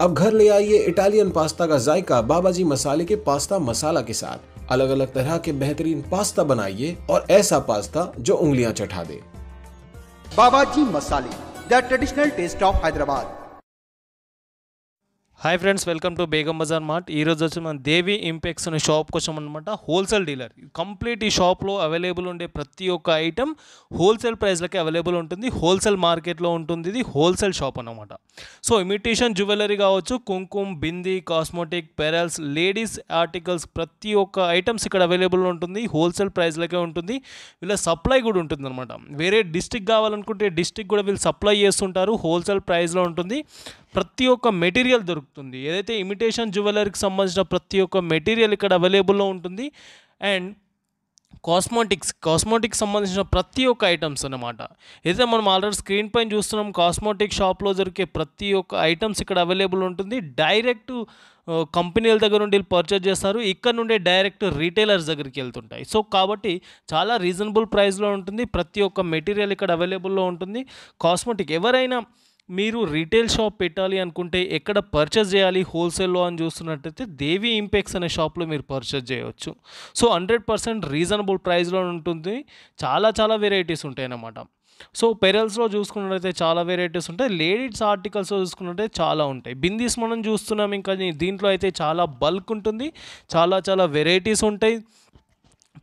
अब घर ले आइए इटालियन पास्ता का जायका बाबा जी मसाले के पास्ता मसाला के साथ अलग अलग तरह के बेहतरीन पास्ता बनाइए और ऐसा पास्ता जो उंगलियां चढ़ा दे बाबा जी मसाले the traditional taste of Hyderabad hi friends welcome to Begum Bazar mart ఈరోజు వచ్చి మన దేవి ఇంపెక్స్ అనే షాప్కి వచ్చామన్నమాట హోల్సేల్ డీలర్ కంప్లీట్ ఈ షాప్లో అవైలబుల్ ఉండే ప్రతి ఒక్క ఐటెం హోల్సేల్ ప్రైస్లకి అవైలబుల్ ఉంటుంది హోల్సేల్ మార్కెట్లో ఉంటుంది ఇది హోల్సేల్ షాప్ అనమాట సో ఇమిటేషన్ జ్యువెలరీ కావచ్చు కుంకుమ bindi cosmetic pearls ladies articles ప్రతి ఒక్క ఐటమ్స్ ఇక్కడ అవైలబుల్ ఉంటుంది హోల్సేల్ ప్రైస్లకే ఉంటుంది వీళ్ళ సప్లై కూడా ఉంటుంది అనమాట వేరే డిస్టిక్ కావాలనుకుంటే డిస్టిక్ కూడా వీళ్ళు సప్లై చేస్తుంటారు హోల్సేల్ ప్రైస్లో ఉంటుంది ప్రతి ఒక్క మెటీరియల్ దొరుకుతుంది ఏదైతే ఇమిటేషన్ జ్యువెలరీకి సంబంధించిన ప్రతి ఒక్క మెటీరియల్ ఇక్కడ అవైలబుల్లో ఉంటుంది అండ్ కాస్మోటిక్స్ కాస్మోటిక్స్ సంబంధించిన ప్రతి ఒక్క ఐటమ్స్ అనమాట అయితే మనం ఆల్రెడీ స్క్రీన్ పైన చూస్తున్నాం కాస్మోటిక్ షాప్లో దొరికే ప్రతి ఒక్క ఐటమ్స్ ఇక్కడ అవైలబుల్ ఉంటుంది డైరెక్ట్ కంపెనీల దగ్గర నుండి పర్చేజ్ చేస్తారు ఇక్కడ నుండే డైరెక్ట్ రీటైలర్స్ దగ్గరికి వెళ్తుంటాయి సో కాబట్టి చాలా రీజనబుల్ ప్రైస్లో ఉంటుంది ప్రతి ఒక్క మెటీరియల్ ఇక్కడ అవైలబుల్లో ఉంటుంది కాస్మోటిక్ ఎవరైనా మీరు రీటైల్ షాప్ పెట్టాలి అనుకుంటే ఎక్కడ పర్చేస్ చేయాలి హోల్సేల్లో అని చూస్తున్నట్టయితే దేవి ఇంపెక్స్ అనే షాప్లో మీరు పర్చేస్ చేయవచ్చు సో హండ్రెడ్ పర్సెంట్ రీజనబుల్ ప్రైస్లో ఉంటుంది చాలా చాలా వెరైటీస్ ఉంటాయి అన్నమాట సో పెరల్స్లో చూసుకున్నట్లయితే చాలా వెరైటీస్ ఉంటాయి లేడీస్ ఆర్టికల్స్లో చూసుకున్నట్టయితే చాలా ఉంటాయి బిందీస్ మనం చూస్తున్నాం ఇంకా దీంట్లో అయితే చాలా బల్క్ ఉంటుంది చాలా చాలా వెరైటీస్ ఉంటాయి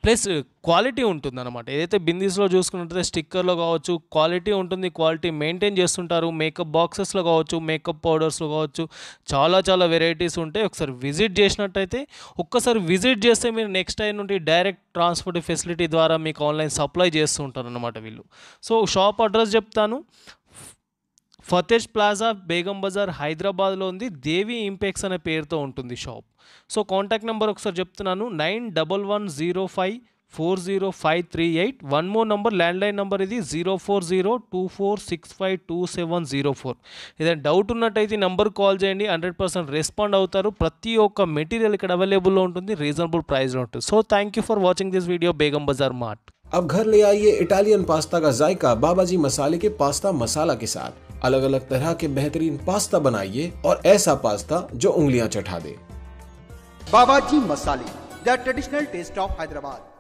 ప్లస్ క్వాలిటీ ఉంటుంది అనమాట ఏదైతే బిందీస్లో చూసుకున్నట్లయితే స్టిక్కర్లో కావచ్చు క్వాలిటీ ఉంటుంది క్వాలిటీ మెయింటైన్ చేస్తుంటారు మేకప్ బాక్సెస్లో కావచ్చు మేకప్ పౌడర్స్లో కావచ్చు చాలా చాలా వెరైటీస్ ఉంటాయి ఒకసారి విజిట్ చేసినట్టయితే ఒక్కసారి విజిట్ చేస్తే మీరు నెక్స్ట్ టైం నుండి డైరెక్ట్ ట్రాన్స్పోర్ట్ ఫెసిలిటీ ద్వారా మీకు ఆన్లైన్ సప్లై చేస్తుంటారు అనమాట వీళ్ళు సో షాప్ అడ్రస్ చెప్తాను ఫతేజ్ ప్లాజా బేగం బజార్ హైదరాబాద్లో ఉంది దేవి ఇంపెక్స్ అనే పేరుతో ఉంటుంది షాప్ సో కాంటాక్ట్ నెంబర్ ఒకసారి చెప్తున్నాను nine double one zero five four zero five three eight one more number landline number ఇది zero four zero two four six five two seven zero four ఏదైనా doubt ఉన్నట్టయితే ఈ number call చేయండి hundred percent respond అవుతారు ప్రతి ఒక్క material ఇక్కడ అవైలబుల్లో ఉంటుంది రీజనబుల్ ప్రైస్లో ఉంటుంది so thank you for watching this video Begum Bazar mart అబ్ ఘర్ ఇటాలియన్ आइए జాయికా బాబాజీ का పాస్తా మసాలా मसाले के अलग अलग तरह के बेहतरीन पास्ता बनाइए और ऐसा पास्ता जो उंगलियां चटा दे बाबाजी मसाले the traditional taste of Hyderabad